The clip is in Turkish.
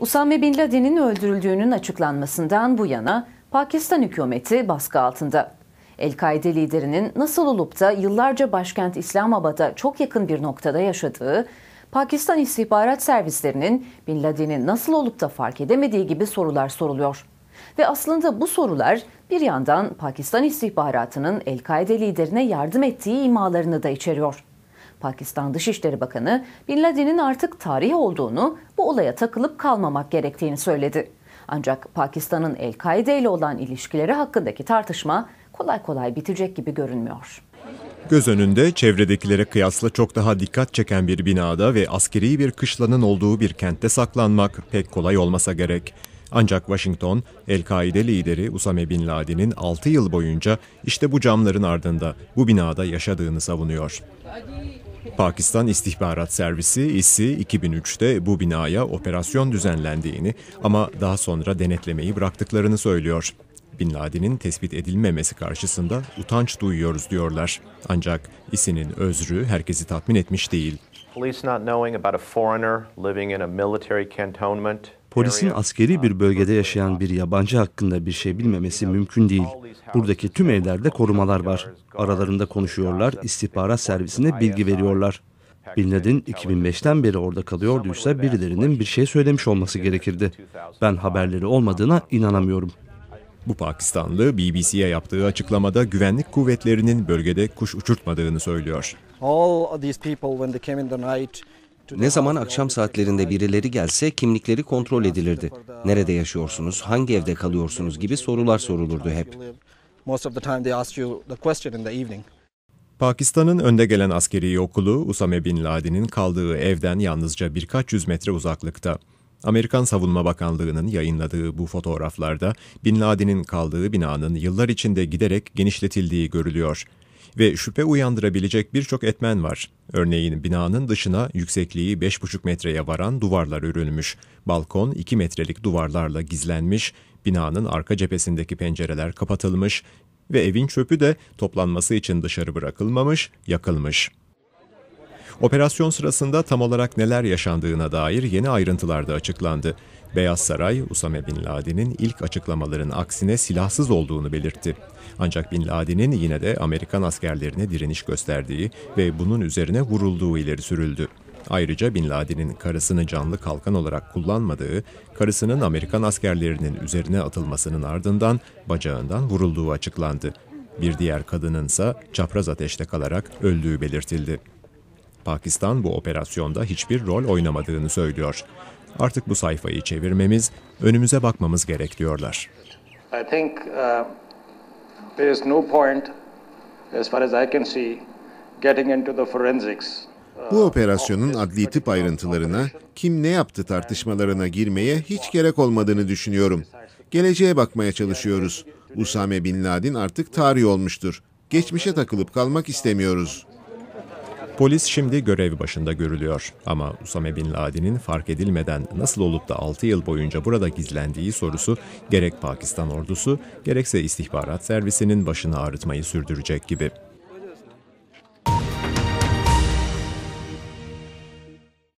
Usame Bin Laden'in öldürüldüğünün açıklanmasından bu yana Pakistan hükümeti baskı altında. El-Kaide liderinin nasıl olup da yıllarca başkent İslamabad'a çok yakın bir noktada yaşadığı, Pakistan istihbarat servislerinin Bin Laden'in nasıl olup da fark edemediği gibi sorular soruluyor. Ve aslında bu sorular bir yandan Pakistan istihbaratının El-Kaide liderine yardım ettiği imalarını da içeriyor. Pakistan Dışişleri Bakanı Bin Laden'in artık tarih olduğunu, bu olaya takılıp kalmamak gerektiğini söyledi. Ancak Pakistan'ın El-Kaide ile olan ilişkileri hakkındaki tartışma kolay kolay bitecek gibi görünmüyor. Göz önünde çevredekilere kıyasla çok daha dikkat çeken bir binada ve askeri bir kışlanın olduğu bir kentte saklanmak pek kolay olmasa gerek. Ancak Washington, El-Kaide lideri Usame Bin Laden'in 6 yıl boyunca işte bu camların ardında, bu binada yaşadığını savunuyor. Pakistan İstihbarat Servisi (isi) 2003'te bu binaya operasyon düzenlendiğini ama daha sonra denetlemeyi bıraktıklarını söylüyor. Bin Laden'in tespit edilmemesi karşısında utanç duyuyoruz diyorlar. Ancak ISI'nin özrü herkesi tatmin etmiş değil. Police not knowing about a foreigner living in a military cantonment Polisin askeri bir bölgede yaşayan bir yabancı hakkında bir şey bilmemesi mümkün değil. Buradaki tüm evlerde korumalar var. Aralarında konuşuyorlar, istihbarat servisine bilgi veriyorlar. Bin Laden 2005'ten beri orada kalıyorduysa birilerinin bir şey söylemiş olması gerekirdi. Ben haberleri olmadığına inanamıyorum. Bu Pakistanlı BBC'ye yaptığı açıklamada güvenlik kuvvetlerinin bölgede kuş uçurtmadığını söylüyor. All these people when they came in the night ne zaman akşam saatlerinde birileri gelse kimlikleri kontrol edilirdi. Nerede yaşıyorsunuz, hangi evde kalıyorsunuz gibi sorular sorulurdu hep. Pakistan'ın önde gelen askeri okulu Usame Bin Laden'in kaldığı evden yalnızca birkaç yüz metre uzaklıkta. Amerikan Savunma Bakanlığı'nın yayınladığı bu fotoğraflarda Bin Laden'in kaldığı binanın yıllar içinde giderek genişletildiği görülüyor ve şüphe uyandırabilecek birçok etmen var. Örneğin binanın dışına yüksekliği 5,5 metreye varan duvarlar örülmüş, balkon 2 metrelik duvarlarla gizlenmiş, binanın arka cephesindeki pencereler kapatılmış ve evin çöpü de toplanması için dışarı bırakılmamış, yakılmış.'' Operasyon sırasında tam olarak neler yaşandığına dair yeni ayrıntılar da açıklandı. Beyaz Saray, Usame Bin Laden'in ilk açıklamaların aksine silahsız olduğunu belirtti. Ancak Bin Laden'in yine de Amerikan askerlerine direniş gösterdiği ve bunun üzerine vurulduğu ileri sürüldü. Ayrıca Bin Laden'in karısını canlı kalkan olarak kullanmadığı, karısının Amerikan askerlerinin üzerine atılmasının ardından bacağından vurulduğu açıklandı. Bir diğer kadınınsa çapraz ateşte kalarak öldüğü belirtildi. Pakistan bu operasyonda hiçbir rol oynamadığını söylüyor. Artık bu sayfayı çevirmemiz, önümüze bakmamız gerek diyorlar. I think uh, there is no point as far as I can see getting into the forensics uh, bu operasyonun adli tip ayrıntılarına, kim ne yaptı tartışmalarına girmeye hiç gerek olmadığını düşünüyorum. Geleceğe bakmaya çalışıyoruz. Usame Bin Laden artık tarih olmuştur. Geçmişe takılıp kalmak istemiyoruz. Polis şimdi görev başında görülüyor. Ama Usame Bin Laden'in fark edilmeden nasıl olup da 6 yıl boyunca burada gizlendiği sorusu gerek Pakistan ordusu gerekse istihbarat servisinin başını ağrıtmayı sürdürecek gibi.